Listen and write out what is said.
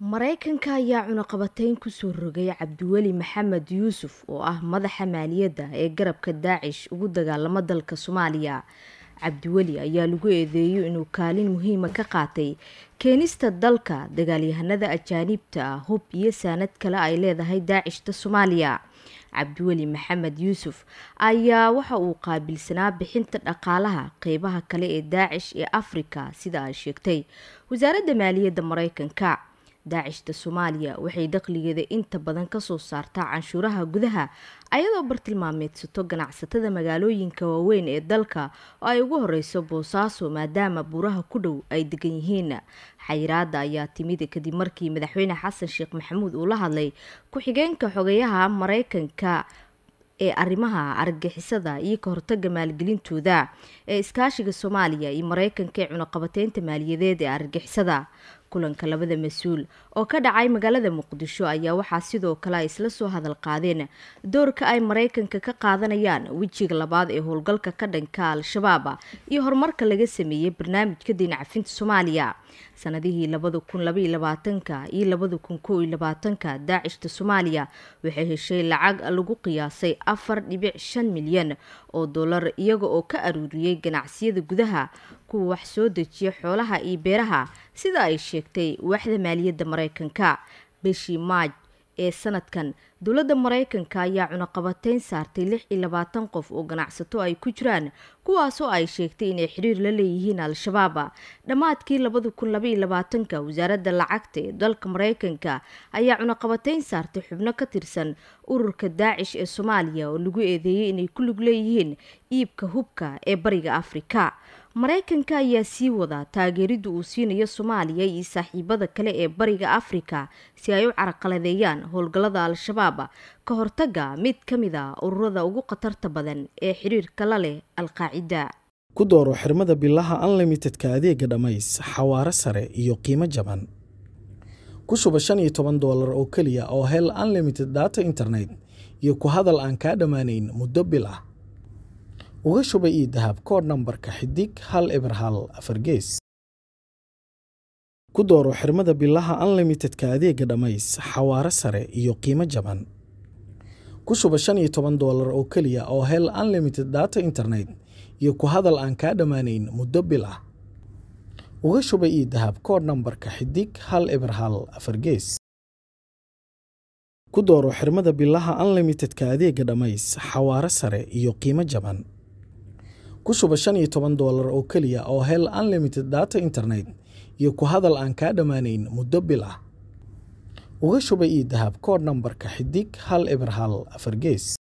maraykanka ayaa cunaqabateyn kusoo rogay cabdiweli maxamed yuusuf oo ah madaxa maaliyadda ee garabka daacish ugu dagaalamo dalka soomaaliya cabdiweli ayaa lagu eedeeyey inuu kaalin muhiima ka qaatay keenista dalka dagaalyahanada ajaanibta ah hub iyo saanad kale ay leedahay daacishta soomaaliya cabdiweli maxamed yuusuf ayaa waxa uu qaabilsanaa bixinta dhaqaalaha qeybaha kale ee daacish ee afrika sida ay sheegtay wasaaradda maaliyadda maraykanka daacishda soomaaliya waxay dakhligeeda inta badan kasoo saartaa canshuuraha gudaha ayadoo bartilmaameedsato ganacsatada magaalooyinka waaweyn ee dalka oo ay ugu horeyso boosaaso maadaama buuraha ku dhow ay degan yihiin xayiraada ayaa timid kadib markii madaxweyne xasan sheekh maxamuud uu la hadlay ku-xigeenka xogayaha mareykanka ee arrimaha argagixisada iyo ka hortaga maalgelintooda ee iskaashiga soomaaliya iyo maraykanka ee cunaqabateynta maaliyadeed ee argagixisada kulanka labada mas-uul oo ka dhacay magaalada muqdisho ayaa waxaa sidoo kale ay isla soo hadal qaadeen doorka ay maraykanka ka qaadanayaan wejiga labaad ee howlgalka ka dhanka al shabaab iyo horumarka laga sameeyey barnaamijka dinacafinta soomaaliya sanadihii labada kun labaiyo labaatanka iyo labada kun kow iyo labaatanka daacishta soomaaliya waxay heshay lacag lagu qiyaasay afar dhibic shan milyan oo dollar iyaga oo ka aruuriyey ganacsiyada gudaha kuwa wax soo dejiya xoolaha iyo beeraha sida ay sheegtay waaxda maaliyadda maraykanka bishii maaj ee sanadkan dowladda maraykanka ayaa cunaqabateyn saartay lix iyo labaatan qof oo ganacsato ay ku jiraan kuwaasoo ay sheegtay inay xiriir la leeyihiin al shabaab dhammaadkii labada kun labaiyo labaatanka wasaaradda lacagta ee dalka maraykanka ayaa cunaqabateyn saartay xubno ka tirsan ururka daacish ee soomaaliya oo lagu eedeeyey inay ku lug leeyihiin iibka hubka ee bariga afrika maraykanka ayaa sii wada taageeridda uu siinayo soomaaliya iyo saaxiibada kale ee bariga afrika si ay u caraqaladeeyaan howlgallada al-shabaab ka hortaga mid ka mid a ah ururada ugu khatarta badan ee xiriirka la leh alqaacida ku dooro xirmada bilaha unlimitedka adeega dhammays xawaaro sare iyo qiimo jaban ku shuba shan iyo toban doolar oo keliya oo hel unlimited data internet iyo ku hadal aan kaa dhammaanayn muddo bil ah uga shubay iidahab koodh nambarka xidig hal eber hal afar gees ku dooro xirmada bilaha unlimitedka adeega dhammays xawaare sare iyo qiimo jaban ku shuba shan iyo toban doolar oo keliya oo hel unlimited data internet iyo ku hadal aan kaa dhammaanayn muddo bil ah uga shuba iidahab koodh nambarka xidig hal eber hal afar gees ku dooro xirmada bilaha unlimitedka adeega dhammays xawaare sare iyo qiimo jaban ku shuba shan iyo toban doolar oo keliya oo hel unlimited data internet iyo ku hadal aan kaa dhammaanayn muddo bil ah uga shuba dahab koor nambarka xidig hal eber hal afar gees